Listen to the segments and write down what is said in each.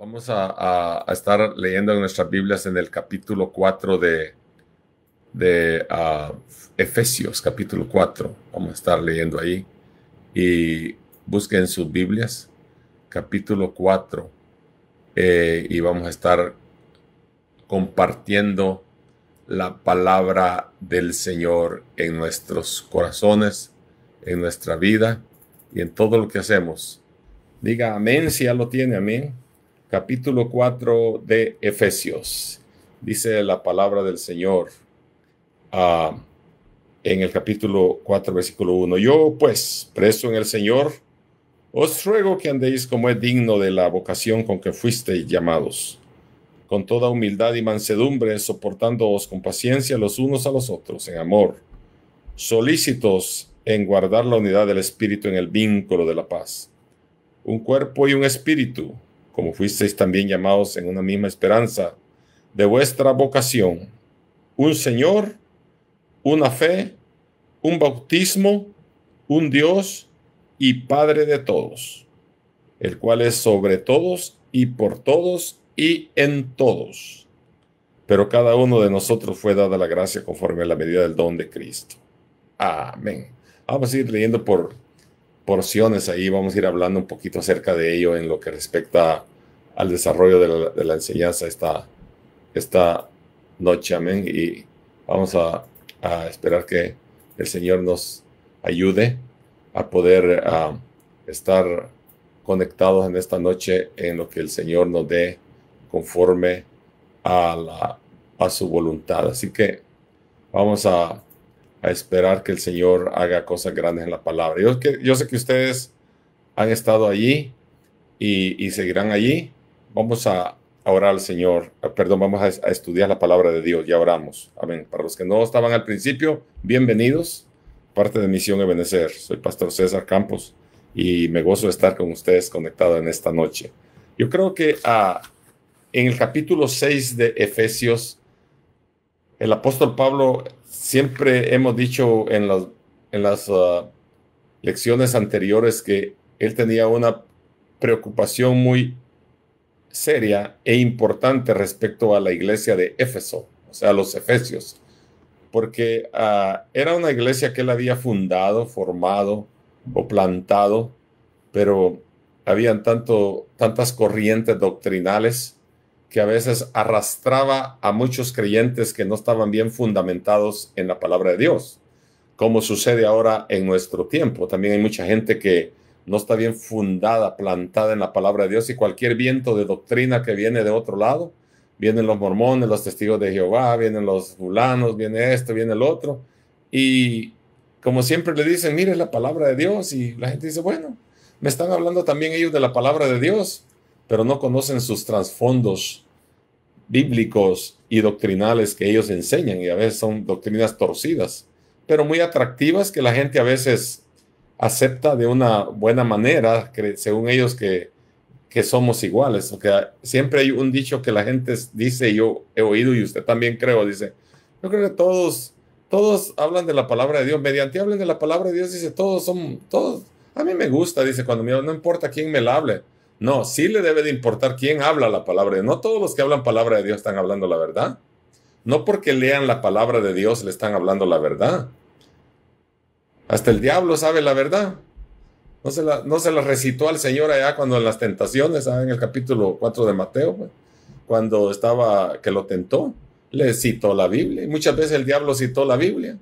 Vamos a, estar leyendo nuestras Biblias en el capítulo 4 de, de ah, Efesios, capítulo 4. Vamos a estar leyendo ahí. Y busquen sus Biblias, capítulo 4. Eh, y vamos a estar compartiendo la palabra del Señor en nuestros corazones, en nuestra vida y en todo lo que hacemos. Diga amén si ya lo tiene, amén capítulo 4 de Efesios. Dice la palabra del Señor ah, en el capítulo 4, versículo 1. Yo pues, preso en el Señor, os ruego que andéis como es digno de la vocación con que fuisteis llamados, con toda humildad y mansedumbre, soportándoos con paciencia los unos a los otros en amor, solícitos en guardar la unidad del Espíritu en el vínculo de la paz. Un cuerpo y un espíritu, como fuisteis también llamados en una misma esperanza de vuestra vocación, un Señor, una fe, un bautismo, un Dios y Padre de todos, el cual es sobre todos y por todos y en todos. Pero cada uno de nosotros fue dada la gracia conforme a la medida del don de Cristo. Amén. Vamos a ir leyendo por porciones ahí, vamos a ir hablando un poquito acerca de ello en lo que respecta al desarrollo de la, enseñanza esta, esta noche. Amén. Y vamos a, esperar que el Señor nos ayude a poder estar conectados en esta noche en lo que el Señor nos dé conforme a, la, a su voluntad. Así que vamos a, a, esperar que el Señor haga cosas grandes en la palabra. Yo, que, yo sé que ustedes han estado allí y, y seguirán allí Vamos a, orar al Señor, eh, perdón, vamos a, estudiar la palabra de Dios, ya oramos. Amén. Para los que no estaban al principio, bienvenidos, parte de Misión Ebenecer. Soy Pastor César Campos y me gozo de estar con ustedes conectado en esta noche. Yo creo que ah, en el capítulo 6 de Efesios, el apóstol Pablo, siempre hemos dicho en las, en las ah, lecciones anteriores que él tenía una preocupación muy seria e importante respecto a la iglesia de Éfeso, o sea, los efesios, porque ah, era una iglesia que él había fundado, formado o plantado, pero habían tanto, tantas corrientes doctrinales que a veces arrastraba a muchos creyentes que no estaban bien fundamentados en la palabra de Dios, como sucede ahora en nuestro tiempo. También hay mucha gente que no está bien fundada, plantada en la palabra de Dios y cualquier viento de doctrina que viene de otro lado, vienen los mormones, los testigos de Jehová, vienen los fulanos, viene esto, viene el otro. Y como siempre le dicen, mire la palabra de Dios y la gente dice, bueno, me están hablando también ellos de la palabra de Dios, pero no conocen sus trasfondos bíblicos y doctrinales que ellos enseñan y a veces son doctrinas torcidas, pero muy atractivas que la gente a veces acepta de una buena manera, que según ellos que, que somos iguales. O sea, siempre hay un dicho que la gente dice, yo he oído y usted también creo, dice, yo creo que todos, todos hablan de la palabra de Dios, mediante hablen de la palabra de Dios, dice, todos son, todos, a mí me gusta, dice, cuando me no importa quién me la hable. No, sí le debe de importar quién habla la palabra de No todos los que hablan palabra de Dios están hablando la verdad. No porque lean la palabra de Dios le están hablando la verdad. Hasta el diablo sabe la verdad. No se la, no se la recitó al Señor allá cuando en las tentaciones, en el capítulo 4 de Mateo, pues, cuando estaba que lo tentó, le citó la Biblia. muchas veces el diablo citó la Biblia,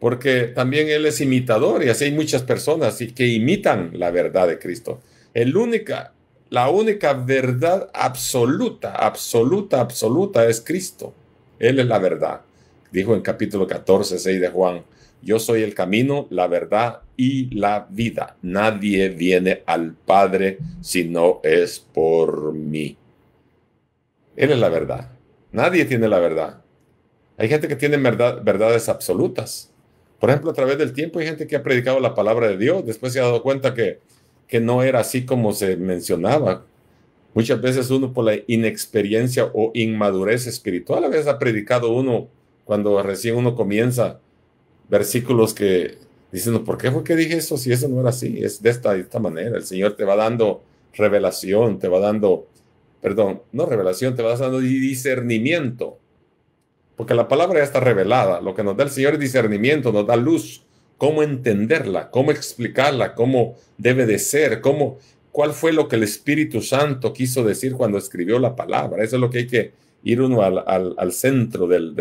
porque también él es imitador y así hay muchas personas que imitan la verdad de Cristo. El única, la única verdad absoluta, absoluta, absoluta es Cristo. Él es la verdad. Dijo en capítulo 14, 6 de Juan yo soy el camino, la verdad y la vida. Nadie viene al Padre si no es por mí. Él es la verdad. Nadie tiene la verdad. Hay gente que tiene verdades absolutas. Por ejemplo, a través del tiempo hay gente que ha predicado la palabra de Dios, después se ha dado cuenta que, que no era así como se mencionaba. Muchas veces uno por la inexperiencia o inmadurez espiritual, a veces ha predicado uno cuando recién uno comienza versículos que dicen, ¿por qué fue que dije eso si eso no era así? Es de esta, de esta manera. El Señor te va dando revelación, te va dando, perdón, no revelación, te va dando discernimiento. Porque la palabra ya está revelada. Lo que nos da el Señor es discernimiento, nos da luz, cómo entenderla, cómo explicarla, cómo debe de ser, cómo, cuál fue lo que el Espíritu Santo quiso decir cuando escribió la palabra. Eso es lo que hay que ir uno al, centro del,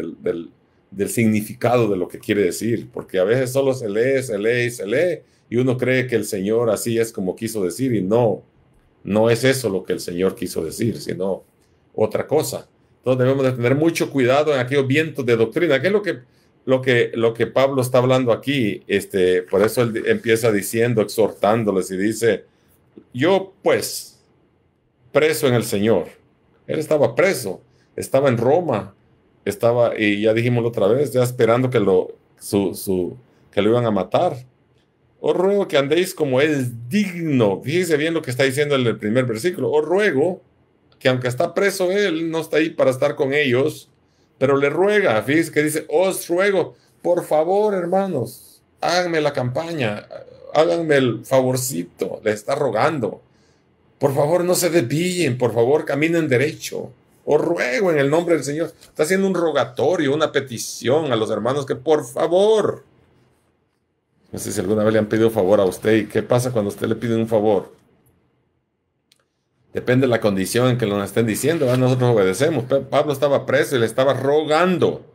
del significado de lo que quiere decir, porque a veces solo se lee, se lee se lee, y uno cree que el Señor así es como quiso decir, y no, no es eso lo que el Señor quiso decir, sino otra cosa. Entonces debemos de tener mucho cuidado en aquellos vientos de doctrina, que es lo que, lo que, lo que Pablo está hablando aquí, este, por eso él empieza diciendo, exhortándoles y dice, yo pues, preso en el Señor, él estaba preso, estaba en Roma, estaba, y ya dijimos otra vez, ya esperando que lo, su, su, que lo iban a matar. Os oh, ruego que andéis como es digno. Fíjense bien lo que está diciendo en el primer versículo. Os oh, ruego que aunque está preso él, no está ahí para estar con ellos, pero le ruega. Fíjense que dice, os ruego, por favor, hermanos, háganme la campaña, háganme el favorcito. Le está rogando. Por favor, no se desvíen, por favor, caminen derecho. O oh, ruego en el nombre del Señor. Está haciendo un rogatorio, una petición a los hermanos que por favor. No sé si alguna vez le han pedido favor a usted y qué pasa cuando usted le pide un favor. Depende de la condición en que lo estén diciendo. nosotros obedecemos. Pablo estaba preso y le estaba rogando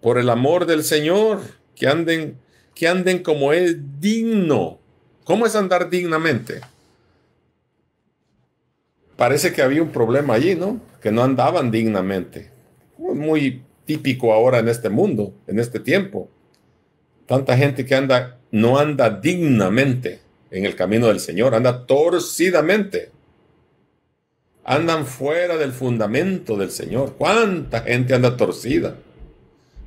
por el amor del Señor que anden, que anden como es digno. ¿Cómo es andar dignamente? parece que había un problema allí, ¿no? Que no andaban dignamente. Muy típico ahora en este mundo, en este tiempo. Tanta gente que anda, no anda dignamente en el camino del Señor, anda torcidamente. Andan fuera del fundamento del Señor. ¿Cuánta gente anda torcida?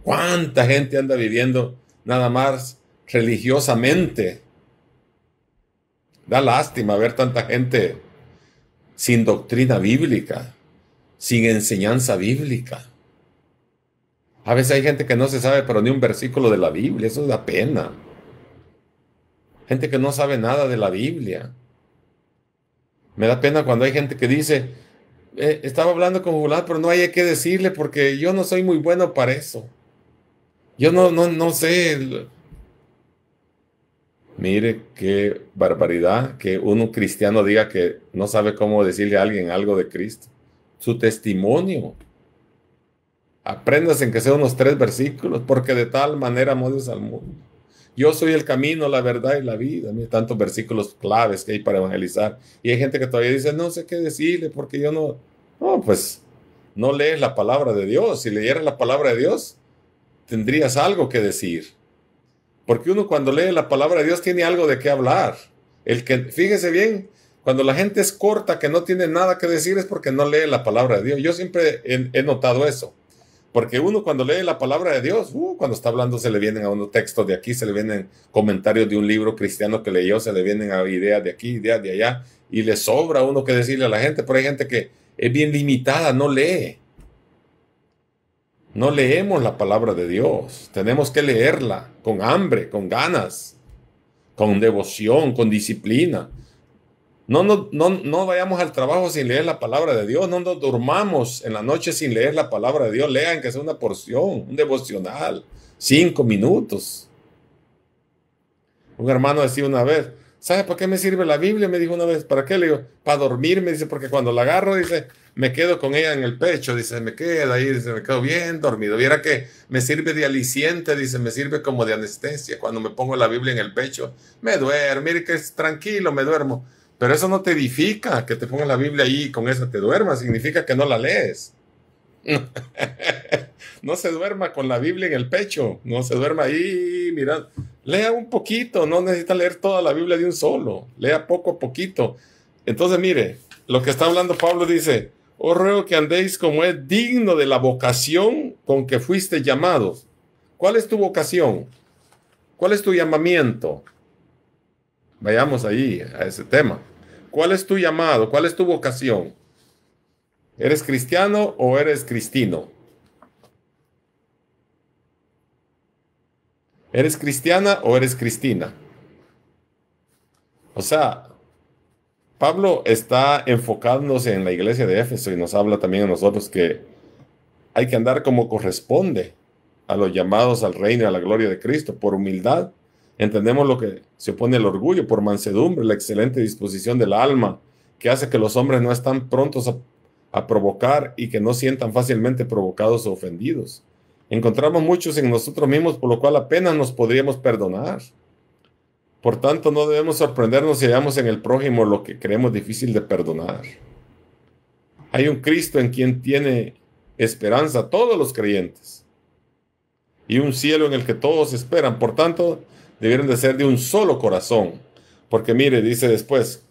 ¿Cuánta gente anda viviendo nada más religiosamente? Da lástima ver tanta gente sin doctrina bíblica, sin enseñanza bíblica. A veces hay gente que no se sabe pero ni un versículo de la Biblia, eso da pena. Gente que no sabe nada de la Biblia. Me da pena cuando hay gente que dice, eh, estaba hablando con Julián pero no hay que decirle porque yo no soy muy bueno para eso. Yo no, no, no sé Mire qué barbaridad que un cristiano diga que no sabe cómo decirle a alguien algo de Cristo. Su testimonio. Aprendas en que sea unos tres versículos, porque de tal manera amó Dios al mundo. Yo soy el camino, la verdad y la vida. Mire tantos versículos claves que hay para evangelizar. Y hay gente que todavía dice, no sé qué decirle, porque yo no. No, pues no lees la palabra de Dios. Si leyeras la palabra de Dios, tendrías algo que decir. Porque uno cuando lee la palabra de Dios tiene algo de qué hablar. El que, fíjese bien, cuando la gente es corta, que no tiene nada que decir, es porque no lee la palabra de Dios. Yo siempre he, notado eso. Porque uno cuando lee la palabra de Dios, uh, cuando está hablando se le vienen a uno textos de aquí, se le vienen comentarios de un libro cristiano que leyó, se le vienen a ideas de aquí, ideas de allá, y le sobra uno que decirle a la gente, pero hay gente que es bien limitada, no lee. No leemos la palabra de Dios. Tenemos que leerla con hambre, con ganas, con devoción, con disciplina. No, no, no, vayamos al trabajo sin leer la palabra de Dios. No nos durmamos en la noche sin leer la palabra de Dios. Lean que sea una porción, un devocional, cinco minutos. Un hermano decía una vez, ¿sabe para qué me sirve la Biblia? Me dijo una vez, ¿para qué? Le digo, para dormir, me dice, porque cuando la agarro, dice, me quedo con ella en el pecho, dice, me queda ahí, dice, me quedo bien dormido. Viera que me sirve de aliciente, dice, me sirve como de anestesia. Cuando me pongo la Biblia en el pecho, me duermo, mire que es tranquilo, me duermo. Pero eso no te edifica, que te pongas la Biblia ahí con esa te duermas, significa que no la lees. no se duerma con la Biblia en el pecho, no se duerma ahí, mirad. Lea un poquito, no necesita leer toda la Biblia de un solo, lea poco a poquito. Entonces, mire, lo que está hablando Pablo dice, os oh, ruego que andéis como es digno de la vocación con que fuiste llamado. ¿Cuál es tu vocación? ¿Cuál es tu llamamiento? Vayamos ahí a ese tema. ¿Cuál es tu llamado? ¿Cuál es tu vocación? ¿Eres cristiano o eres cristino? ¿Eres cristiana o eres cristina? O sea, Pablo está enfocándose en la iglesia de Éfeso y nos habla también a nosotros que hay que andar como corresponde a los llamados al reino y a la gloria de Cristo, por humildad. Entendemos lo que se opone al orgullo, por mansedumbre, la excelente disposición del alma, que hace que los hombres no están prontos a provocar y que no sientan fácilmente provocados o ofendidos. Encontramos muchos en nosotros mismos, por lo cual apenas nos podríamos perdonar. Por tanto, no debemos sorprendernos si hallamos en el prójimo lo que creemos difícil de perdonar. Hay un Cristo en quien tiene esperanza todos los creyentes y un cielo en el que todos esperan. Por tanto, debieron de ser de un solo corazón. Porque mire, dice después,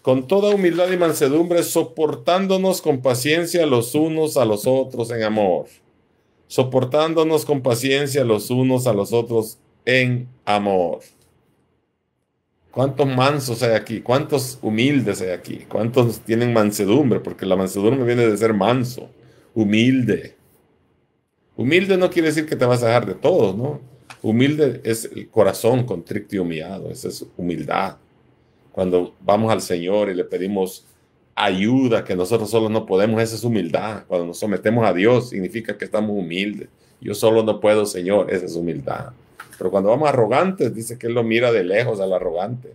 con toda humildad y mansedumbre, soportándonos con paciencia los unos a los otros en amor. Soportándonos con paciencia los unos a los otros en amor. ¿Cuántos mansos hay aquí? ¿Cuántos humildes hay aquí? ¿Cuántos tienen mansedumbre? Porque la mansedumbre viene de ser manso, humilde. Humilde no quiere decir que te vas a dejar de todos, ¿no? Humilde es el corazón contrito y humillado, esa es humildad. Cuando vamos al Señor y le pedimos ayuda que nosotros solos no podemos, esa es humildad. Cuando nos sometemos a Dios significa que estamos humildes. Yo solo no puedo, Señor, esa es humildad. Pero cuando vamos arrogantes, dice que él lo mira de lejos al arrogante.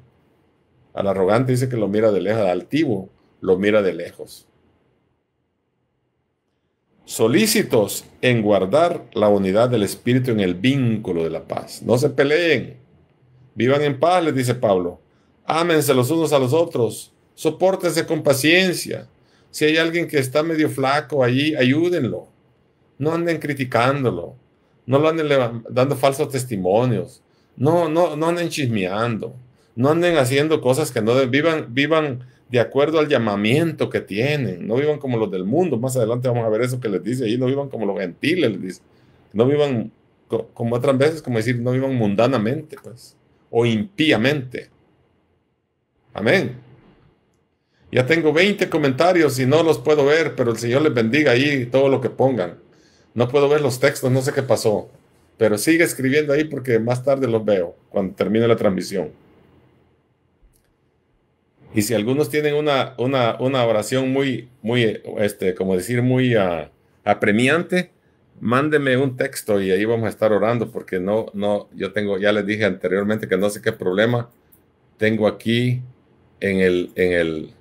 Al arrogante dice que lo mira de lejos, al altivo lo mira de lejos. Solícitos en guardar la unidad del espíritu en el vínculo de la paz. No se peleen. Vivan en paz, les dice Pablo. Ámense los unos a los otros. Sopórtense con paciencia. Si hay alguien que está medio flaco allí, ayúdenlo. No anden criticándolo no lo anden dando falsos testimonios, no, no, no anden chismeando, no anden haciendo cosas que no vivan, vivan de acuerdo al llamamiento que tienen, no vivan como los del mundo, más adelante vamos a ver eso que les dice ahí, no vivan como los gentiles, les no vivan como otras veces, como decir, no vivan mundanamente, pues, o impíamente. Amén. Ya tengo 20 comentarios y no los puedo ver, pero el Señor les bendiga ahí todo lo que pongan. No puedo ver los textos, no sé qué pasó. Pero sigue escribiendo ahí porque más tarde los veo, cuando termine la transmisión. Y si algunos tienen una, una, una oración muy, muy, este, como decir, muy ah, apremiante, mándeme un texto y ahí vamos a estar orando porque no, no, yo tengo, ya les dije anteriormente que no sé qué problema tengo aquí en el, en el,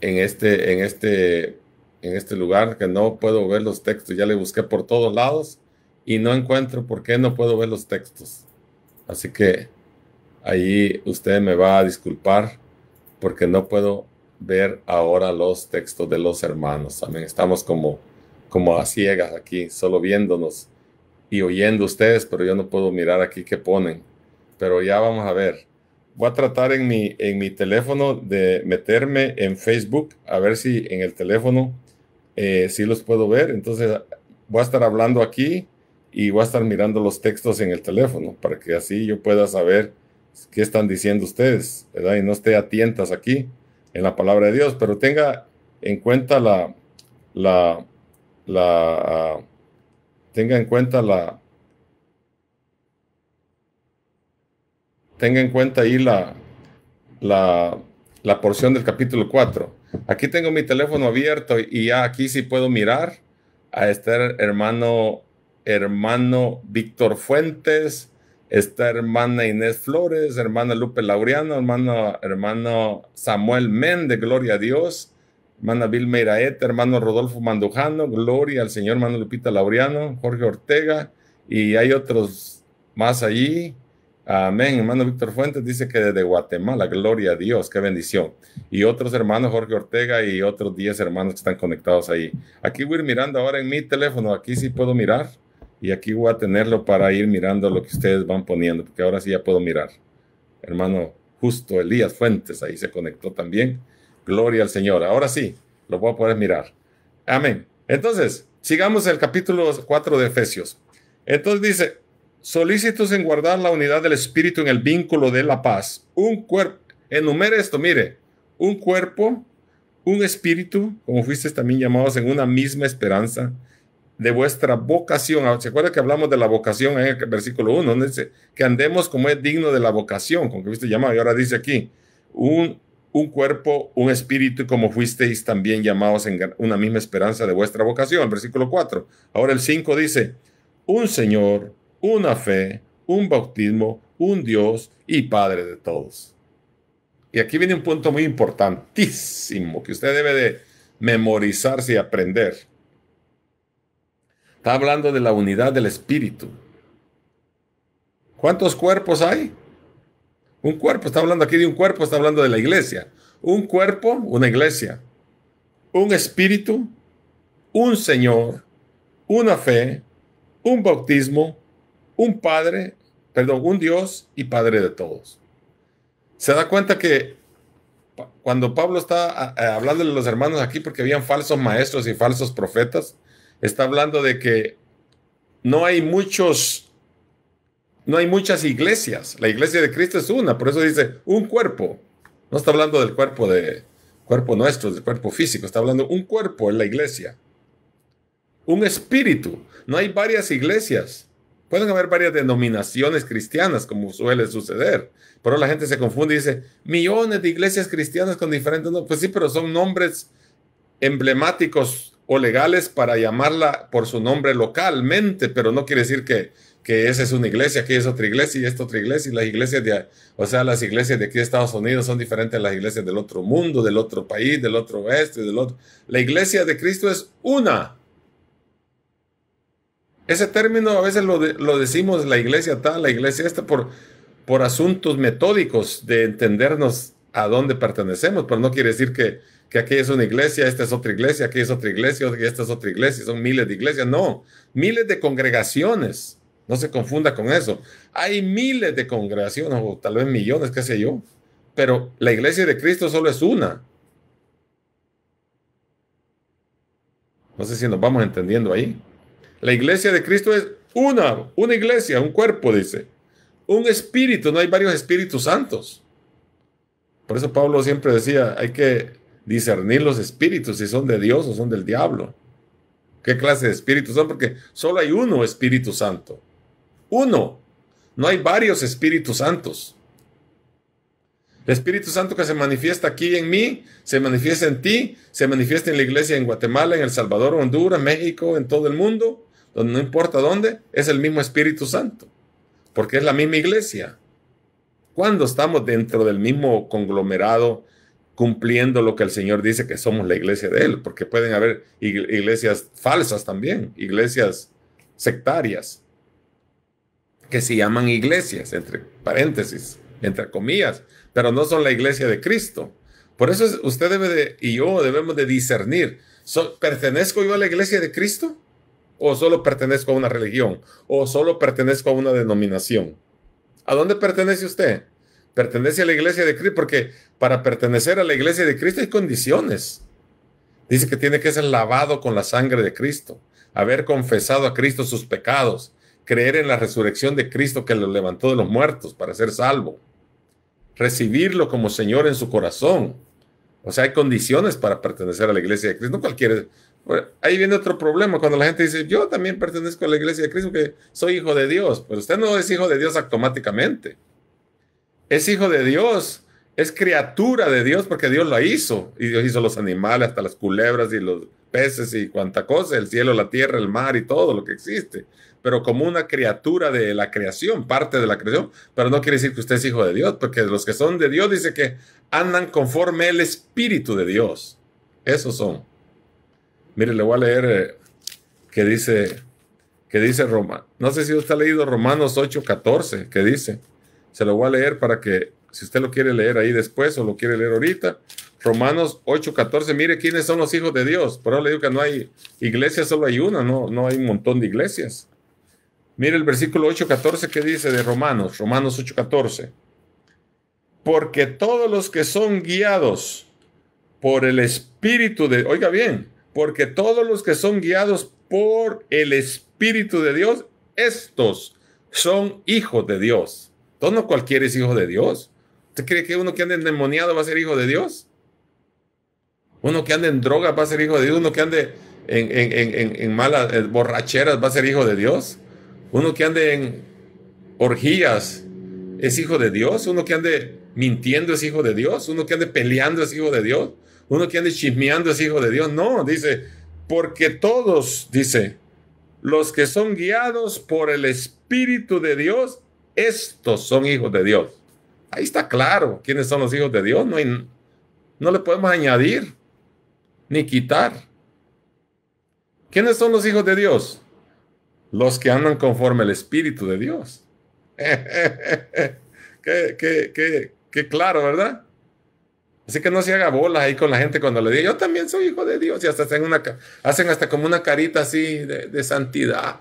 en este, en este en este lugar que no puedo ver los textos. Ya le busqué por todos lados y no encuentro por qué no puedo ver los textos. Así que ahí usted me va a disculpar porque no puedo ver ahora los textos de los hermanos. también Estamos como, como a ciegas aquí, solo viéndonos y oyendo ustedes, pero yo no puedo mirar aquí qué ponen. Pero ya vamos a ver. Voy a tratar en mi, en mi teléfono de meterme en Facebook, a ver si en el teléfono eh, si los puedo ver. Entonces voy a estar hablando aquí y voy a estar mirando los textos en el teléfono para que así yo pueda saber qué están diciendo ustedes, ¿verdad? Y no esté a aquí en la palabra de Dios, pero tenga en cuenta la, la, la, tenga en cuenta la, tenga en cuenta ahí la, la, la porción del capítulo 4. Aquí tengo mi teléfono abierto y ya aquí sí puedo mirar a este hermano, hermano Víctor Fuentes, esta hermana Inés Flores, hermana Lupe Laureano, hermano, hermano Samuel Men, Gloria a Dios, hermana Vilma Iraeta, hermano Rodolfo Mandujano, Gloria al Señor, hermano Lupita Laureano, Jorge Ortega, y hay otros más allí. Amén. Hermano Víctor Fuentes dice que desde Guatemala, gloria a Dios, qué bendición. Y otros hermanos, Jorge Ortega y otros 10 hermanos que están conectados ahí. Aquí voy a ir mirando ahora en mi teléfono, aquí sí puedo mirar y aquí voy a tenerlo para ir mirando lo que ustedes van poniendo, porque ahora sí ya puedo mirar. Hermano Justo Elías Fuentes, ahí se conectó también. Gloria al Señor. Ahora sí, lo voy a poder mirar. Amén. Entonces, sigamos el capítulo 4 de Efesios. Entonces dice, solícitos en guardar la unidad del espíritu en el vínculo de la paz. Un cuerpo, enumere esto, mire, un cuerpo, un espíritu, como fuisteis también llamados en una misma esperanza de vuestra vocación. Ah, ¿Se acuerda que hablamos de la vocación en el versículo 1? Donde dice que andemos como es digno de la vocación, como que fuiste llamado. Y ahora dice aquí, un, un cuerpo, un espíritu, como fuisteis también llamados en una misma esperanza de vuestra vocación. versículo 4. Ahora el 5 dice, un Señor, una fe, un bautismo, un Dios y Padre de todos. Y aquí viene un punto muy importantísimo que usted debe de memorizarse y aprender. Está hablando de la unidad del Espíritu. ¿Cuántos cuerpos hay? Un cuerpo, está hablando aquí de un cuerpo, está hablando de la iglesia. Un cuerpo, una iglesia. Un espíritu, un Señor, una fe, un bautismo, un Padre, perdón, un Dios y Padre de todos. Se da cuenta que cuando Pablo está hablando de los hermanos aquí, porque habían falsos maestros y falsos profetas, está hablando de que no hay muchos, no hay muchas iglesias. La iglesia de Cristo es una, por eso dice un cuerpo. No está hablando del cuerpo de cuerpo nuestro, del cuerpo físico, está hablando un cuerpo en la iglesia. Un espíritu. No hay varias iglesias. Pueden haber varias denominaciones cristianas, como suele suceder, pero la gente se confunde y dice, millones de iglesias cristianas con diferentes nombres. Pues sí, pero son nombres emblemáticos o legales para llamarla por su nombre localmente, pero no quiere decir que, que esa es una iglesia, que es otra iglesia y esta otra iglesia, y las iglesias de, o sea, las iglesias de aquí de Estados Unidos son diferentes a las iglesias del otro mundo, del otro país, del otro oeste, del otro. La iglesia de Cristo es una, ese término a veces lo, decimos la iglesia tal, la iglesia esta, por, por asuntos metódicos de entendernos a dónde pertenecemos, pero no quiere decir que, que es una iglesia, esta es otra iglesia, aquí es otra iglesia, esta es otra iglesia, son miles de iglesias, no, miles de congregaciones, no se confunda con eso. Hay miles de congregaciones, o tal vez millones, qué sé yo, pero la iglesia de Cristo solo es una. No sé si nos vamos entendiendo ahí. La iglesia de Cristo es una, una iglesia, un cuerpo, dice. Un espíritu, no hay varios espíritus santos. Por eso Pablo siempre decía, hay que discernir los espíritus, si son de Dios o son del diablo. ¿Qué clase de espíritus son? Porque solo hay uno Espíritu Santo. Uno. No hay varios Espíritus Santos. El Espíritu Santo que se manifiesta aquí en mí, se manifiesta en ti, se manifiesta en la iglesia en Guatemala, en El Salvador, Honduras, México, en todo el mundo no importa dónde, es el mismo Espíritu Santo, porque es la misma iglesia. Cuando estamos dentro del mismo conglomerado, cumpliendo lo que el Señor dice que somos la iglesia de Él, porque pueden haber iglesias falsas también, iglesias sectarias, que se llaman iglesias, entre paréntesis, entre comillas, pero no son la iglesia de Cristo. Por eso usted debe y yo debemos de discernir, ¿pertenezco yo a la iglesia de Cristo? o solo pertenezco a una religión, o solo pertenezco a una denominación. ¿A dónde pertenece usted? Pertenece a la iglesia de Cristo, porque para pertenecer a la iglesia de Cristo hay condiciones. Dice que tiene que ser lavado con la sangre de Cristo, haber confesado a Cristo sus pecados, creer en la resurrección de Cristo que lo levantó de los muertos para ser salvo, recibirlo como Señor en su corazón. O sea, hay condiciones para pertenecer a la iglesia de Cristo. No cualquier ahí viene otro problema, cuando la gente dice, yo también pertenezco a la iglesia de Cristo, que soy hijo de Dios, pero usted no es hijo de Dios automáticamente. Es hijo de Dios, es criatura de Dios porque Dios lo hizo. Y Dios hizo los animales, hasta las culebras y los peces y cuanta cosa, el cielo, la tierra, el mar y todo lo que existe. Pero como una criatura de la creación, parte de la creación, pero no quiere decir que usted es hijo de Dios, porque los que son de Dios dice que andan conforme el Espíritu de Dios. Esos son. Mire, le voy a leer qué eh, que dice, que dice Roma. No sé si usted ha leído Romanos 8:14, que dice. Se lo voy a leer para que, si usted lo quiere leer ahí después o lo quiere leer ahorita, Romanos 8:14, mire quiénes son los hijos de Dios. Por eso le digo que no hay iglesias, solo hay una, no, no hay un montón de iglesias. Mire el versículo 14 que dice de Romanos, Romanos 8:14. Porque todos los que son guiados por el Espíritu de, oiga bien, porque todos los que son guiados por el Espíritu de Dios, estos son hijos de Dios. Entonces no cualquiera es hijo de Dios. ¿Usted cree que uno que anda endemoniado va a ser hijo de Dios? Uno que anda en droga va a ser hijo de Dios. Uno que ande en, malas eh, borracheras va a ser hijo de Dios. Uno que ande en orgías es hijo de Dios. Uno que ande mintiendo es hijo de Dios. Uno que ande peleando es hijo de Dios uno que ande chismeando es hijo de Dios. No, dice, porque todos, dice, los que son guiados por el Espíritu de Dios, estos son hijos de Dios. Ahí está claro quiénes son los hijos de Dios. No, no le podemos añadir ni quitar. ¿Quiénes son los hijos de Dios? Los que andan conforme al Espíritu de Dios. qué, qué claro, ¿verdad? Así que no se haga bolas ahí con la gente cuando le diga, yo también soy hijo de Dios. Y hasta hacen, una, hacen hasta como una carita así de, santidad.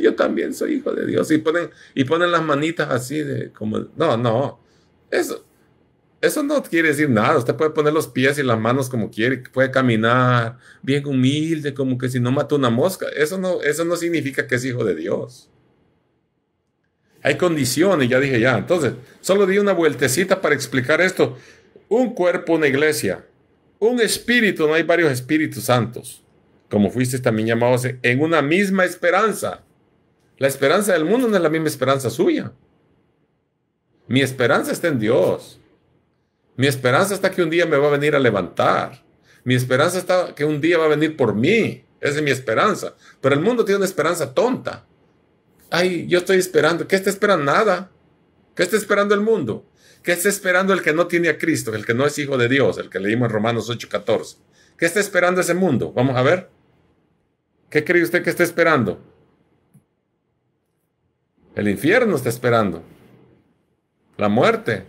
yo también soy hijo de Dios. Y ponen, y ponen las manitas así de como, no, no. Eso, eso no quiere decir nada. Usted puede poner los pies y las manos como quiere, puede caminar bien humilde, como que si no mató una mosca. Eso no, eso no significa que es hijo de Dios. Hay condiciones, ya dije ya. Entonces, solo di una vueltecita para explicar esto un cuerpo, una iglesia, un espíritu, no hay varios espíritus santos, como fuiste también llamado en una misma esperanza. La esperanza del mundo no es la misma esperanza suya. Mi esperanza está en Dios. Mi esperanza está que un día me va a venir a levantar. Mi esperanza está que un día va a venir por mí. Esa es mi esperanza. Pero el mundo tiene una esperanza tonta. Ay, yo estoy esperando. ¿Qué está esperando? Nada. ¿Qué está esperando el mundo? ¿Qué está esperando el que no tiene a Cristo, el que no es hijo de Dios, el que leímos en Romanos 8:14? ¿Qué está esperando ese mundo? Vamos a ver. ¿Qué cree usted que está esperando? El infierno está esperando. La muerte.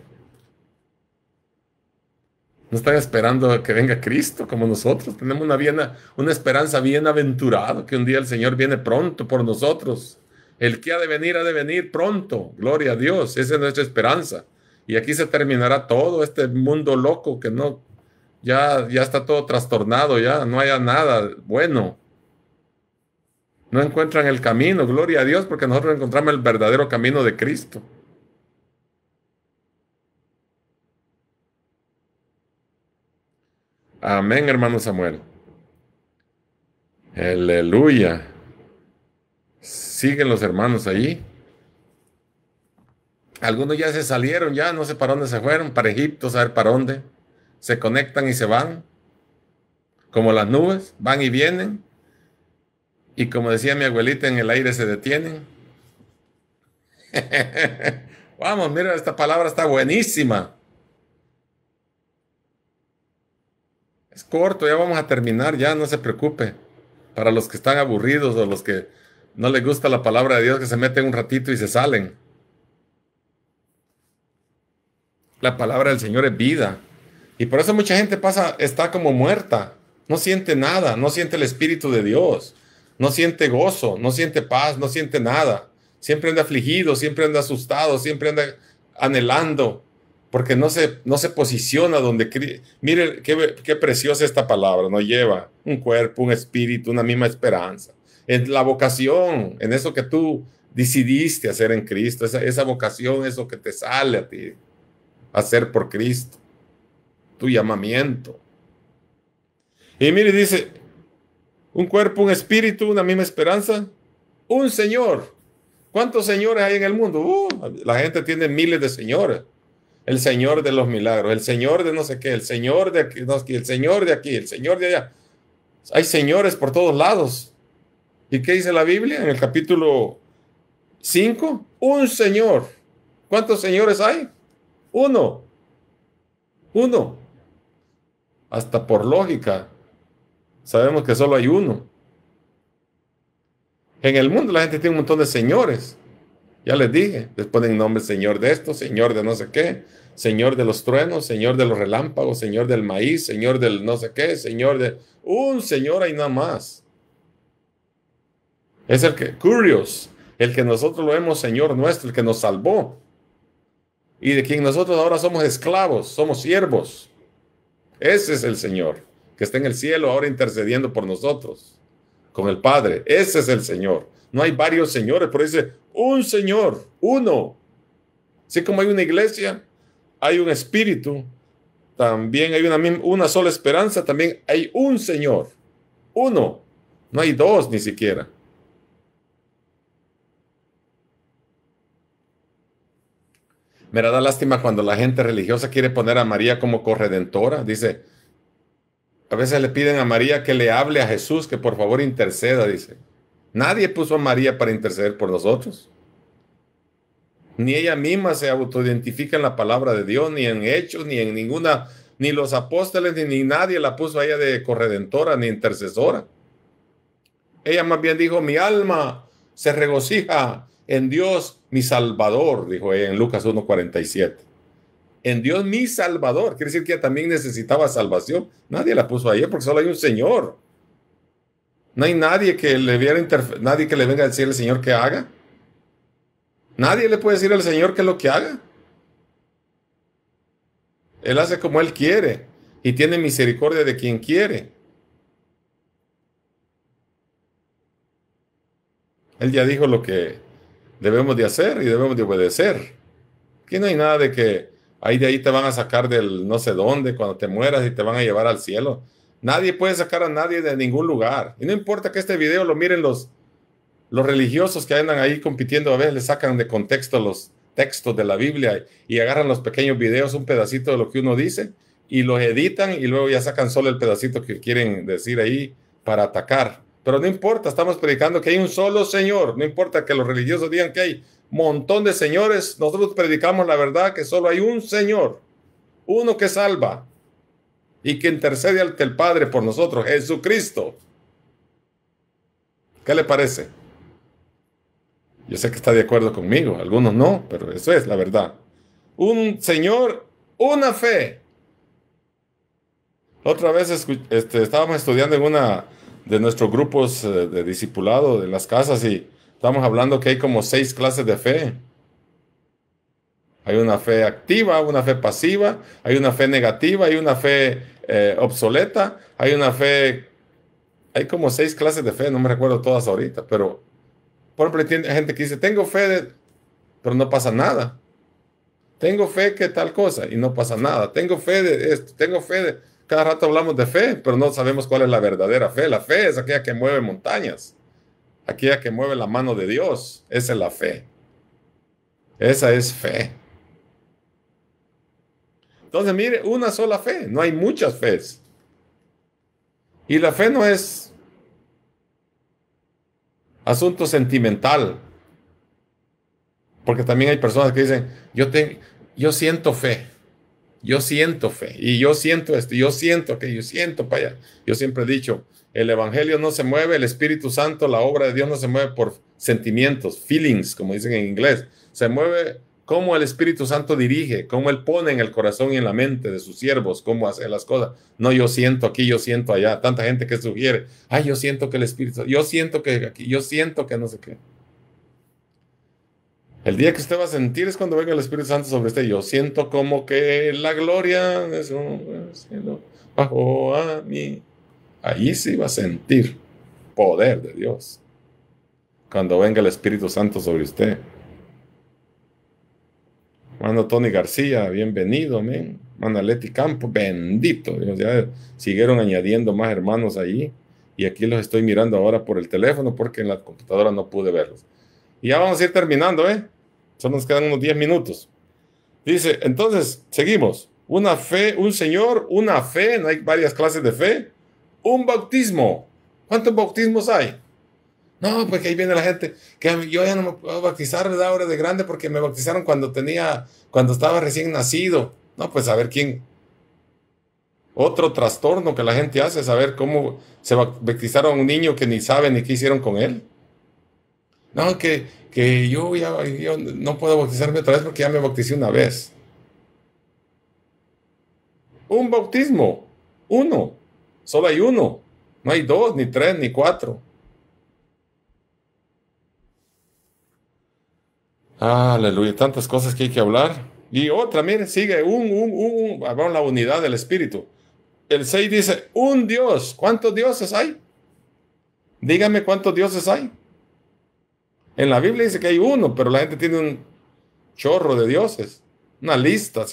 No están esperando que venga Cristo como nosotros. Tenemos una, una esperanza bienaventurada, que un día el Señor viene pronto por nosotros. El que ha de venir ha de venir pronto. Gloria a Dios. Esa es nuestra esperanza y aquí se terminará todo este mundo loco que no, ya, ya está todo trastornado, ya no haya nada bueno. No encuentran el camino, gloria a Dios, porque nosotros encontramos el verdadero camino de Cristo. Amén, hermano Samuel. Aleluya. Siguen los hermanos ahí algunos ya se salieron, ya no sé para dónde se fueron, para Egipto, saber para dónde. Se conectan y se van, como las nubes, van y vienen. Y como decía mi abuelita, en el aire se detienen. Vamos, mira, esta palabra está buenísima. Es corto, ya vamos a terminar, ya no se preocupe. Para los que están aburridos o los que no les gusta la palabra de Dios, que se meten un ratito y se salen. La palabra del Señor es vida. Y por eso mucha gente pasa, está como muerta. No siente nada, no siente el Espíritu de Dios, no siente gozo, no siente paz, no siente nada. Siempre anda afligido, siempre anda asustado, siempre anda anhelando, porque no se, no se posiciona donde... Mire qué, qué preciosa esta palabra, No lleva un cuerpo, un espíritu, una misma esperanza. En la vocación, en eso que tú decidiste hacer en Cristo, esa, esa vocación, eso que te sale a ti hacer por Cristo, tu llamamiento. Y mire, dice, un cuerpo, un espíritu, una misma esperanza, un Señor. ¿Cuántos señores hay en el mundo? Uh, la gente tiene miles de señores. El Señor de los milagros, el Señor de no sé qué, el Señor de aquí, el Señor de aquí, el Señor de allá. Hay señores por todos lados. ¿Y qué dice la Biblia en el capítulo 5? Un Señor. ¿Cuántos señores hay? Uno. Uno. Hasta por lógica, sabemos que solo hay uno. En el mundo la gente tiene un montón de señores. Ya les dije, les ponen nombre señor de esto, señor de no sé qué, señor de los truenos, señor de los relámpagos, señor del maíz, señor del no sé qué, señor de... Un señor hay nada más. Es el que, curios, el que nosotros lo vemos, Señor nuestro, el que nos salvó, y de quien nosotros ahora somos esclavos, somos siervos. Ese es el Señor, que está en el cielo ahora intercediendo por nosotros, con el Padre. Ese es el Señor. No hay varios señores, pero dice un Señor, uno. Así como hay una iglesia, hay un espíritu, también hay una, una sola esperanza, también hay un Señor, uno. No hay dos ni siquiera. Mira, da lástima cuando la gente religiosa quiere poner a María como corredentora. Dice, a veces le piden a María que le hable a Jesús, que por favor interceda, dice. Nadie puso a María para interceder por nosotros. Ni ella misma se autoidentifica en la palabra de Dios, ni en hechos, ni en ninguna, ni los apóstoles, ni, ni nadie la puso a ella de corredentora, ni intercesora. Ella más bien dijo, mi alma se regocija en Dios mi Salvador, dijo ella en Lucas 1.47. En Dios mi Salvador, quiere decir que ella también necesitaba salvación. Nadie la puso ahí porque solo hay un Señor. No hay nadie que le viera nadie que le venga a decir al Señor que haga. Nadie le puede decir al Señor que es lo que haga. Él hace como Él quiere y tiene misericordia de quien quiere. Él ya dijo lo que debemos de hacer y debemos de obedecer. que no hay nada de que ahí de ahí te van a sacar del no sé dónde cuando te mueras y te van a llevar al cielo. Nadie puede sacar a nadie de ningún lugar. Y no importa que este video lo miren los, los religiosos que andan ahí compitiendo, a veces le sacan de contexto los textos de la Biblia y agarran los pequeños videos, un pedacito de lo que uno dice, y los editan y luego ya sacan solo el pedacito que quieren decir ahí para atacar. Pero no importa, estamos predicando que hay un solo Señor. No importa que los religiosos digan que hay un montón de señores. Nosotros predicamos la verdad que solo hay un Señor, uno que salva y que intercede ante el Padre por nosotros, Jesucristo. ¿Qué le parece? Yo sé que está de acuerdo conmigo, algunos no, pero eso es la verdad. Un Señor, una fe. Otra vez este, estábamos estudiando en una de nuestros grupos eh, de discipulado, de las casas, y estamos hablando que hay como seis clases de fe. Hay una fe activa, una fe pasiva, hay una fe negativa, hay una fe eh, obsoleta, hay una fe... Hay como seis clases de fe, no me recuerdo todas ahorita, pero por ejemplo, hay gente que dice, tengo fe, pero no pasa nada. Tengo fe que tal cosa y no pasa nada. Tengo fe de esto, tengo fe de... Cada rato hablamos de fe, pero no sabemos cuál es la verdadera fe. La fe es aquella que mueve montañas, aquella que mueve la mano de Dios. Esa es la fe. Esa es fe. Entonces, mire, una sola fe, no hay muchas fees. Y la fe no es asunto sentimental. Porque también hay personas que dicen, yo, te, yo siento fe. Yo siento fe y yo siento esto, yo siento que yo siento para allá. Yo siempre he dicho, el Evangelio no se mueve, el Espíritu Santo, la obra de Dios no se mueve por sentimientos, feelings, como dicen en inglés. Se mueve como el Espíritu Santo dirige, cómo Él pone en el corazón y en la mente de sus siervos, cómo hace las cosas. No yo siento aquí, yo siento allá. Tanta gente que sugiere, ay, yo siento que el Espíritu, yo siento que aquí, yo siento que no sé qué. El día que usted va a sentir es cuando venga el Espíritu Santo sobre usted. Yo siento como que la gloria es bajo a mí. Allí sí va a sentir poder de Dios. Cuando venga el Espíritu Santo sobre usted. Mano Tony García, bienvenido, amén. Mano Leti campo bendito. ya siguieron añadiendo más hermanos allí. Y aquí los estoy mirando ahora por el teléfono porque en la computadora no pude verlos. Y ya vamos a ir terminando, ¿eh? Solo nos quedan unos 10 minutos. Dice, entonces, seguimos. Una fe, un Señor, una fe, no hay varias clases de fe. Un bautismo. ¿Cuántos bautismos hay? No, porque pues ahí viene la gente, que yo ya no me puedo bautizar ¿verdad? ahora de grande porque me bautizaron cuando tenía, cuando estaba recién nacido. No, pues a ver quién. Otro trastorno que la gente hace, saber cómo se bautizaron a un niño que ni sabe ni qué hicieron con él. No, que, yo, ya, no puedo bautizarme otra vez porque ya me bauticé una vez. Un bautismo, uno, solo hay uno, no hay dos, ni tres, ni cuatro. Aleluya, tantas cosas que hay que hablar. Y otra, miren, sigue un, un, un, un la unidad del Espíritu. El 6 dice, un Dios. ¿Cuántos dioses hay? Dígame cuántos dioses hay. En la Biblia dice que hay uno, pero la gente tiene un chorro de dioses, una lista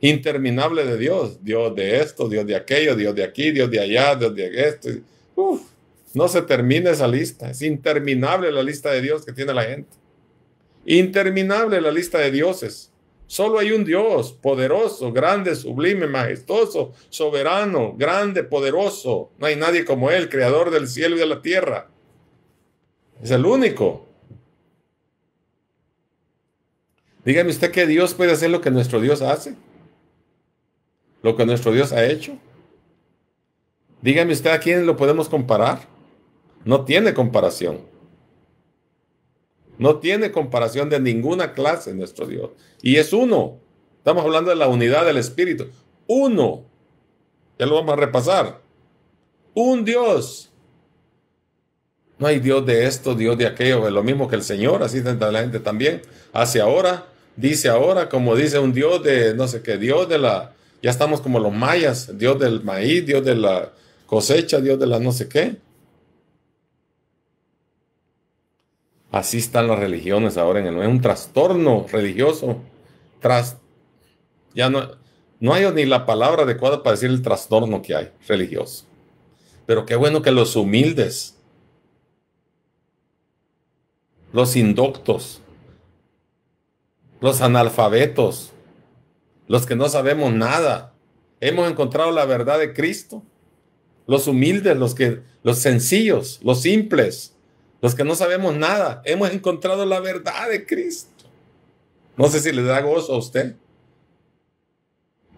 interminable de Dios. Dios de esto, Dios de aquello, Dios de aquí, Dios de allá, Dios de esto. Uf, no se termina esa lista. Es interminable la lista de Dios que tiene la gente. Interminable la lista de dioses. Solo hay un Dios poderoso, grande, sublime, majestuoso, soberano, grande, poderoso. No hay nadie como Él, creador del cielo y de la tierra. Es el único. Dígame usted que Dios puede hacer lo que nuestro Dios hace. Lo que nuestro Dios ha hecho. Dígame usted a quién lo podemos comparar. No tiene comparación. No tiene comparación de ninguna clase nuestro Dios. Y es uno. Estamos hablando de la unidad del Espíritu. Uno. Ya lo vamos a repasar. Un Dios. No hay Dios de esto, Dios de aquello. Es lo mismo que el Señor. Así la gente también hace ahora dice ahora, como dice un Dios de, no sé qué, Dios de la, ya estamos como los mayas, Dios del maíz, Dios de la cosecha, Dios de la no sé qué. Así están las religiones ahora en el es un trastorno religioso. Tras, ya no, no hay ni la palabra adecuada para decir el trastorno que hay religioso. Pero qué bueno que los humildes, los indoctos, los analfabetos, los que no sabemos nada. Hemos encontrado la verdad de Cristo. Los humildes, los que los sencillos, los simples, los que no sabemos nada, hemos encontrado la verdad de Cristo. No sé si le da gozo a usted.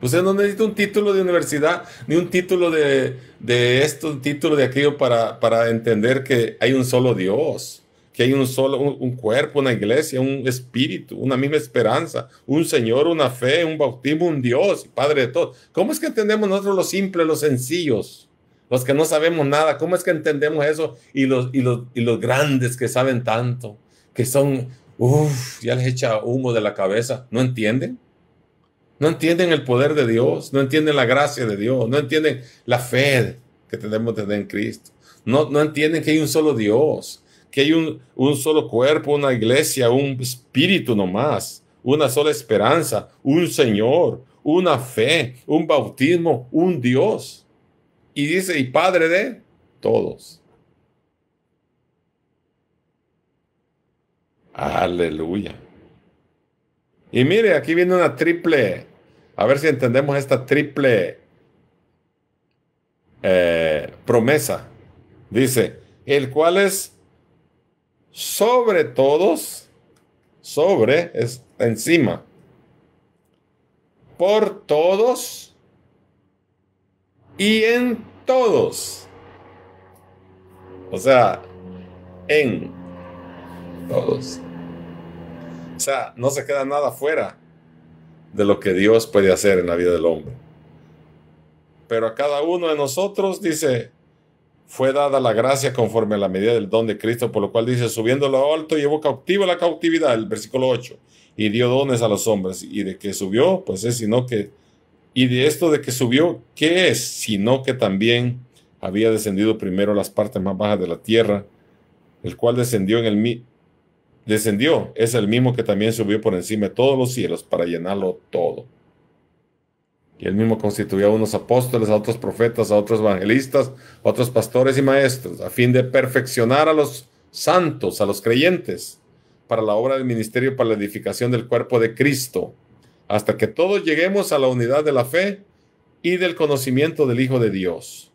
Usted no necesita un título de universidad, ni un título de, de esto, un título de aquello para, para entender que hay un solo Dios que hay un solo, un, cuerpo, una iglesia, un espíritu, una misma esperanza, un Señor, una fe, un bautismo, un Dios, Padre de todos. ¿Cómo es que entendemos nosotros los simples, los sencillos, los que no sabemos nada? ¿Cómo es que entendemos eso y los, y los, y los grandes que saben tanto, que son, uff, ya les echa humo de la cabeza? ¿No entienden? No entienden el poder de Dios, no entienden la gracia de Dios, no entienden la fe que tenemos desde en Cristo. No, no entienden que hay un solo Dios, que hay un, solo cuerpo, una iglesia, un espíritu nomás, una sola esperanza, un Señor, una fe, un bautismo, un Dios. Y dice, y Padre de todos. Aleluya. Y mire, aquí viene una triple, a ver si entendemos esta triple eh, promesa. Dice, el cual es sobre todos, sobre es encima, por todos y en todos. O sea, en todos. O sea, no se queda nada fuera de lo que Dios puede hacer en la vida del hombre. Pero a cada uno de nosotros dice, fue dada la gracia conforme a la medida del don de Cristo, por lo cual dice, subiendo lo alto, llevó cautiva la cautividad, el versículo 8, y dio dones a los hombres, y de que subió, pues es sino que, y de esto de que subió, ¿qué es? Sino que también había descendido primero las partes más bajas de la tierra, el cual descendió en el mi descendió, es el mismo que también subió por encima de todos los cielos para llenarlo todo. Y él mismo constituyó a unos apóstoles, a otros profetas, a otros evangelistas, a otros pastores y maestros, a fin de perfeccionar a los santos, a los creyentes, para la obra del ministerio, para la edificación del cuerpo de Cristo, hasta que todos lleguemos a la unidad de la fe y del conocimiento del Hijo de Dios,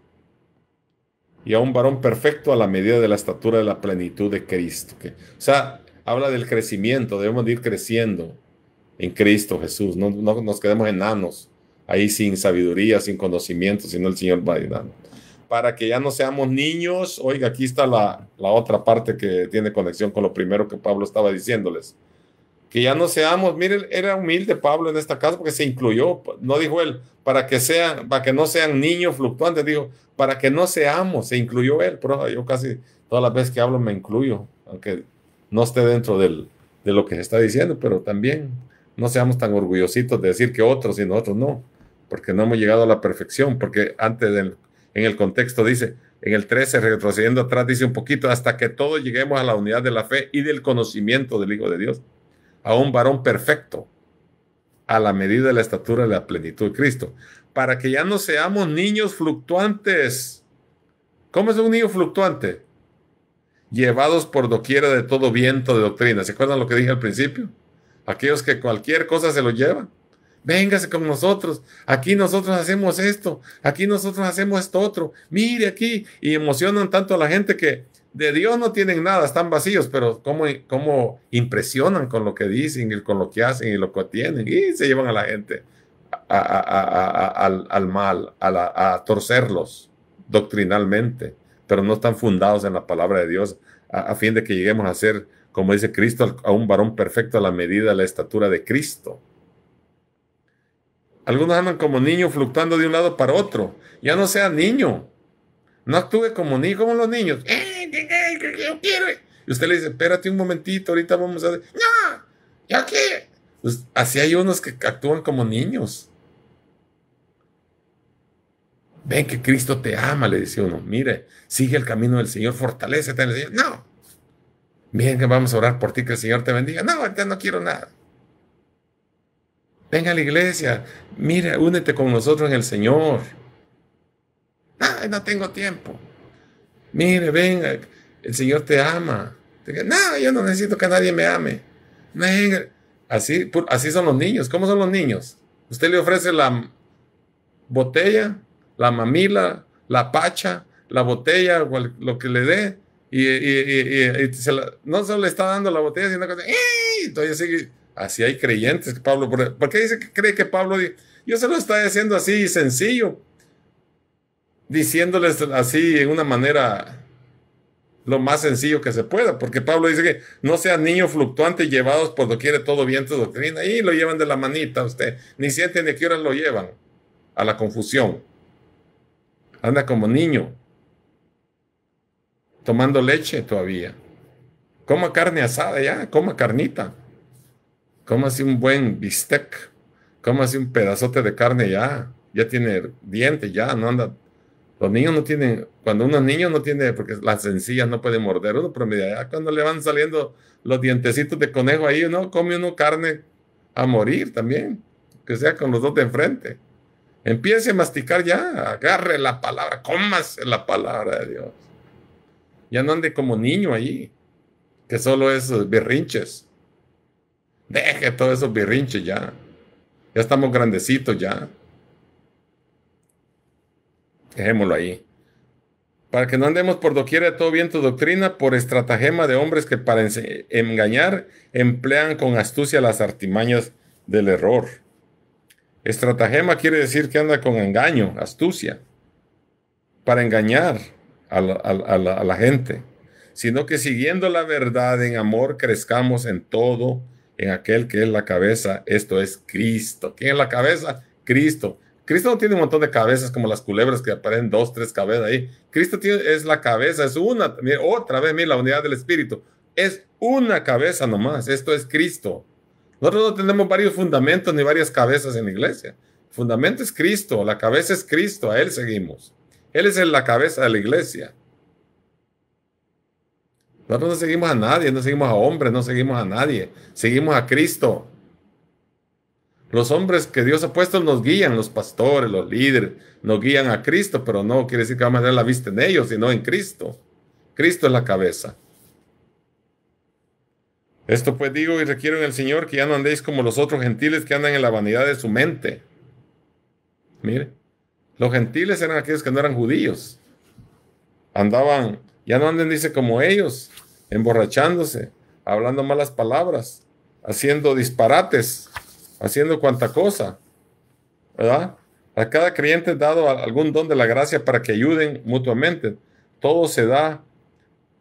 y a un varón perfecto a la medida de la estatura de la plenitud de Cristo. o sea, habla del crecimiento, debemos ir creciendo en Cristo Jesús, no, no nos quedemos enanos ahí sin sabiduría, sin conocimiento, sino el Señor va Para que ya no seamos niños, oiga, aquí está la, la otra parte que tiene conexión con lo primero que Pablo estaba diciéndoles. Que ya no seamos, miren, era humilde Pablo en esta casa porque se incluyó, no dijo él, para que sean, para que no sean niños fluctuantes, dijo, para que no seamos, se incluyó él, pero yo casi todas las veces que hablo me incluyo, aunque no esté dentro del, de lo que se está diciendo, pero también no seamos tan orgullositos de decir que otros y nosotros no porque no hemos llegado a la perfección, porque antes en el contexto dice, en el 13, retrocediendo atrás, dice un poquito, hasta que todos lleguemos a la unidad de la fe y del conocimiento del Hijo de Dios, a un varón perfecto, a la medida de la estatura de la plenitud de Cristo, para que ya no seamos niños fluctuantes. ¿Cómo es un niño fluctuante? Llevados por doquiera de todo viento de doctrina. ¿Se acuerdan lo que dije al principio? Aquellos que cualquier cosa se lo llevan véngase con nosotros, aquí nosotros hacemos esto, aquí nosotros hacemos esto otro, mire aquí, y emocionan tanto a la gente que de Dios no tienen nada, están vacíos, pero cómo, cómo impresionan con lo que dicen y con lo que hacen y lo que tienen, y se llevan a la gente al, mal, a, a torcerlos doctrinalmente, pero no están fundados en la palabra de Dios, a fin de que lleguemos a ser, como dice Cristo, a un varón perfecto a la medida, de la estatura de Cristo. Algunos andan como niños fluctuando de un lado para otro. Ya no sea niño. No actúe como niño, como los niños. Eh, yo quiero! Y usted le dice, espérate un momentito, ahorita vamos a... ¡No! ¡Yo quiero! Pues, así hay unos que actúan como niños. Ven que Cristo te ama, le dice uno. Mire, sigue el camino del Señor, fortalecete en el No. Bien que vamos a orar por ti, que el Señor te bendiga. No, ahorita no quiero nada venga a la iglesia, mira, únete con nosotros en el Señor. no tengo tiempo. Mire, venga, el Señor te ama. No, yo no necesito que nadie me ame. Venga. Así, así son los niños. ¿Cómo son los niños? Usted le ofrece la botella, la mamila, la pacha, la botella, lo que le dé, y, no solo le está dando la botella, sino que ¡Eh! entonces sigue Así hay creyentes que Pablo, ¿por qué dice que cree que Pablo, yo se lo está haciendo así sencillo, diciéndoles así en una manera lo más sencillo que se pueda, porque Pablo dice que no sean niños fluctuantes llevados por lo quiere todo viento de doctrina, y lo llevan de la manita usted, ni siente ni qué hora lo llevan a la confusión. Anda como niño, tomando leche todavía. Coma carne asada ya, coma carnita hace un buen bistec, cómase un pedazote de carne ya, ya tiene diente, ya no anda. Los niños no tienen, cuando uno niño no tiene, porque la sencilla no puede morder uno, pero mira, cuando le van saliendo los dientecitos de conejo ahí, uno come uno carne a morir también, que sea con los dos de enfrente. Empiece a masticar ya, agarre la palabra, cómase la palabra de Dios. Ya no ande como niño ahí, que solo es berrinches. Deje todos esos birrinches ya. Ya estamos grandecitos ya. Dejémoslo ahí. Para que no andemos por doquiera de todo viento doctrina, por estratagema de hombres que para engañar emplean con astucia las artimañas del error. Estratagema quiere decir que anda con engaño, astucia, para engañar a la gente, sino que siguiendo la verdad en amor crezcamos en todo en aquel que es la cabeza, esto es Cristo. ¿Quién es la cabeza? Cristo. Cristo no tiene un montón de cabezas como las culebras que aparecen dos, tres cabezas ahí. Cristo es la cabeza, es una, otra vez, mira, la unidad del Espíritu. Es una cabeza nomás, esto es Cristo. Nosotros no tenemos varios fundamentos ni varias cabezas en la iglesia. fundamento es Cristo, la cabeza es Cristo, a Él seguimos. Él es la cabeza de la iglesia. Nosotros no seguimos a nadie, no seguimos a hombres, no seguimos a nadie, seguimos a Cristo. Los hombres que Dios ha puesto nos guían, los pastores, los líderes, nos guían a Cristo, pero no quiere decir que vamos a tener la vista en ellos, sino en Cristo. Cristo es la cabeza. Esto pues digo y requiero en el Señor que ya no andéis como los otros gentiles que andan en la vanidad de su mente. Mire, los gentiles eran aquellos que no eran judíos. Andaban ya no anden, dice, como ellos, emborrachándose, hablando malas palabras, haciendo disparates, haciendo cuanta cosa. ¿Verdad? A cada creyente es dado algún don de la gracia para que ayuden mutuamente. Todo se da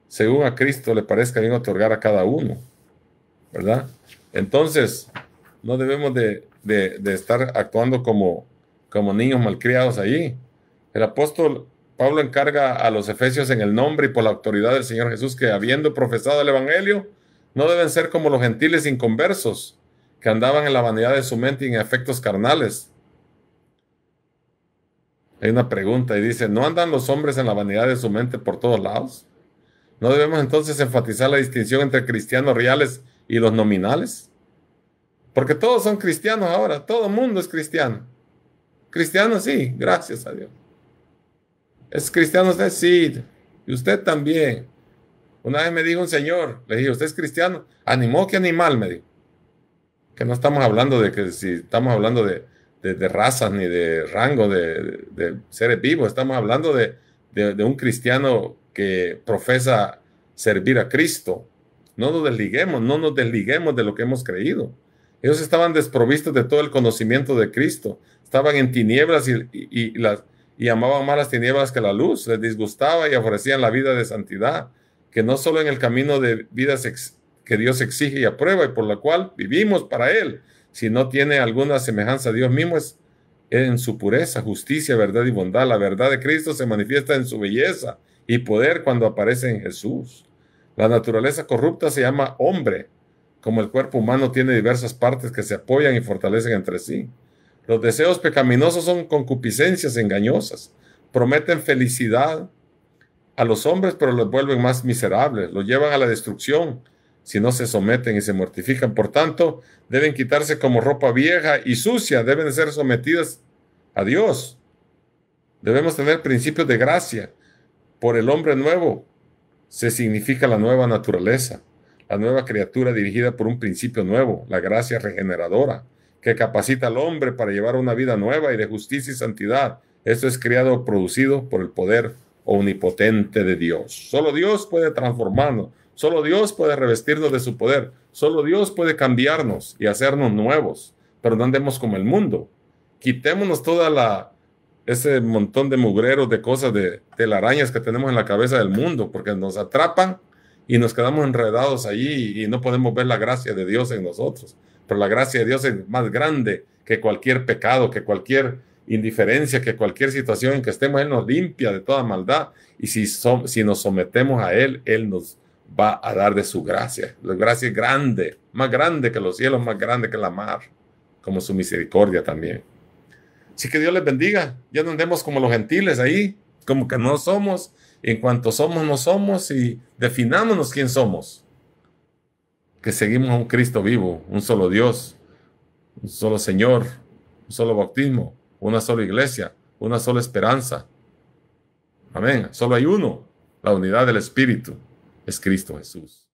según a Cristo le parezca bien otorgar a cada uno. ¿Verdad? Entonces, no debemos de, de estar actuando como, como niños malcriados allí. El apóstol Pablo encarga a los efesios en el nombre y por la autoridad del Señor Jesús que habiendo profesado el Evangelio, no deben ser como los gentiles inconversos, que andaban en la vanidad de su mente y en efectos carnales. Hay una pregunta y dice, ¿no andan los hombres en la vanidad de su mente por todos lados? ¿No debemos entonces enfatizar la distinción entre cristianos reales y los nominales? Porque todos son cristianos ahora, todo el mundo es cristiano. Cristiano sí, gracias a Dios es cristiano usted, sí, y usted también. Una vez me dijo un señor, le dije, ¿usted es cristiano? Animó, ¿qué animal? Me dijo. Que no estamos hablando de que si estamos hablando de, de, razas ni de rango de, seres vivos, estamos hablando de, de un cristiano que profesa servir a Cristo. No nos desliguemos, no nos desliguemos de lo que hemos creído. Ellos estaban desprovistos de todo el conocimiento de Cristo, estaban en tinieblas y las, y amaban malas tinieblas que la luz, les disgustaba y ofrecían la vida de santidad, que no solo en el camino de vidas que Dios exige y aprueba y por la cual vivimos para Él, sino tiene alguna semejanza a Dios mismo es en su pureza, justicia, verdad y bondad. La verdad de Cristo se manifiesta en su belleza y poder cuando aparece en Jesús. La naturaleza corrupta se llama hombre, como el cuerpo humano tiene diversas partes que se apoyan y fortalecen entre sí. Los deseos pecaminosos son concupiscencias engañosas. Prometen felicidad a los hombres, pero los vuelven más miserables. Los llevan a la destrucción si no se someten y se mortifican. Por tanto, deben quitarse como ropa vieja y sucia. Deben ser sometidas a Dios. Debemos tener principios de gracia. Por el hombre nuevo se significa la nueva naturaleza, la nueva criatura dirigida por un principio nuevo, la gracia regeneradora que capacita al hombre para llevar una vida nueva y de justicia y santidad. Esto es creado o producido por el poder omnipotente de Dios. Solo Dios puede transformarnos, solo Dios puede revestirnos de su poder, solo Dios puede cambiarnos y hacernos nuevos, pero no andemos como el mundo. Quitémonos toda la ese montón de mugreros, de cosas, de telarañas que tenemos en la cabeza del mundo, porque nos atrapan y nos quedamos enredados allí y no podemos ver la gracia de Dios en nosotros pero la gracia de Dios es más grande que cualquier pecado, que cualquier indiferencia, que cualquier situación en que estemos, Él nos limpia de toda maldad. Y si, si nos sometemos a Él, Él nos va a dar de su gracia. La gracia es grande, más grande que los cielos, más grande que la mar, como su misericordia también. Así que Dios les bendiga. Ya no andemos como los gentiles ahí, como que no somos. En cuanto somos, no somos y definámonos quién somos que seguimos a un Cristo vivo, un solo Dios, un solo Señor, un solo bautismo, una sola iglesia, una sola esperanza. Amén. Solo hay uno. La unidad del Espíritu es Cristo Jesús.